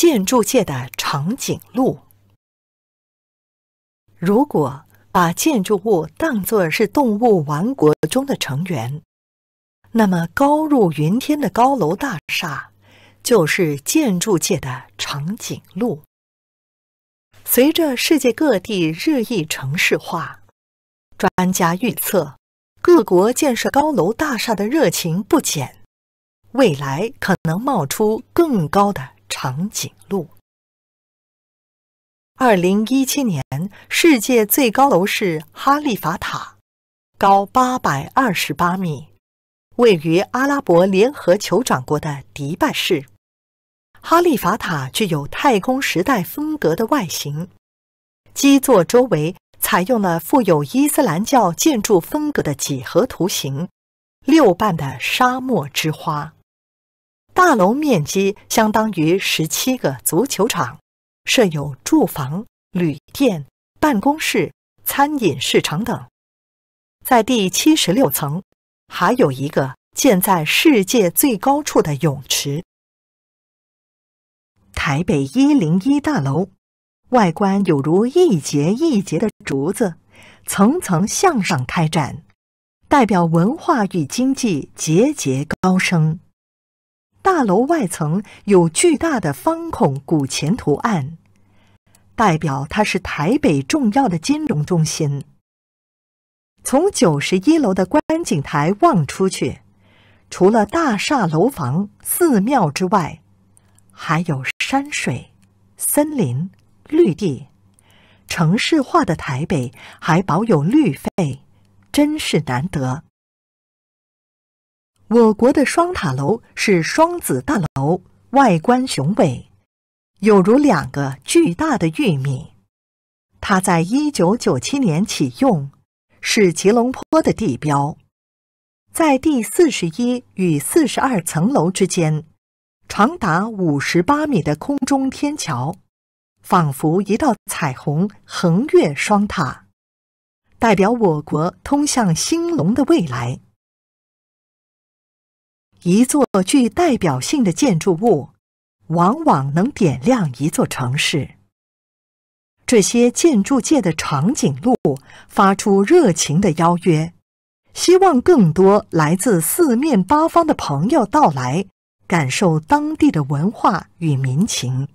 建筑界的长颈鹿。如果把建筑物当作是动物王国中的成员，那么高入云天的高楼大厦就是建筑界的长颈鹿。随着世界各地日益城市化，专家预测，各国建设高楼大厦的热情不减，未来可能冒出更高的。长颈鹿。二零一七年，世界最高楼是哈利法塔，高八百二十八米，位于阿拉伯联合酋长国的迪拜市。哈利法塔具有太空时代风格的外形，基座周围采用了富有伊斯兰教建筑风格的几何图形——六瓣的沙漠之花。大楼面积相当于十七个足球场，设有住房、旅店、办公室、餐饮、市场等。在第七十六层，还有一个建在世界最高处的泳池。台北一零一大楼，外观有如一节一节的竹子，层层向上开展，代表文化与经济节节高升。大楼外层有巨大的方孔古钱图案，代表它是台北重要的金融中心。从九十一楼的观景台望出去，除了大厦楼房、寺庙之外，还有山水、森林、绿地。城市化的台北还保有绿肺，真是难得。我国的双塔楼是双子大楼，外观雄伟，有如两个巨大的玉米。它在1997年启用，是吉隆坡的地标。在第四十一与四十二层楼之间，长达五十八米的空中天桥，仿佛一道彩虹横越双塔，代表我国通向兴隆的未来。一座具代表性的建筑物，往往能点亮一座城市。这些建筑界的长颈鹿发出热情的邀约，希望更多来自四面八方的朋友到来，感受当地的文化与民情。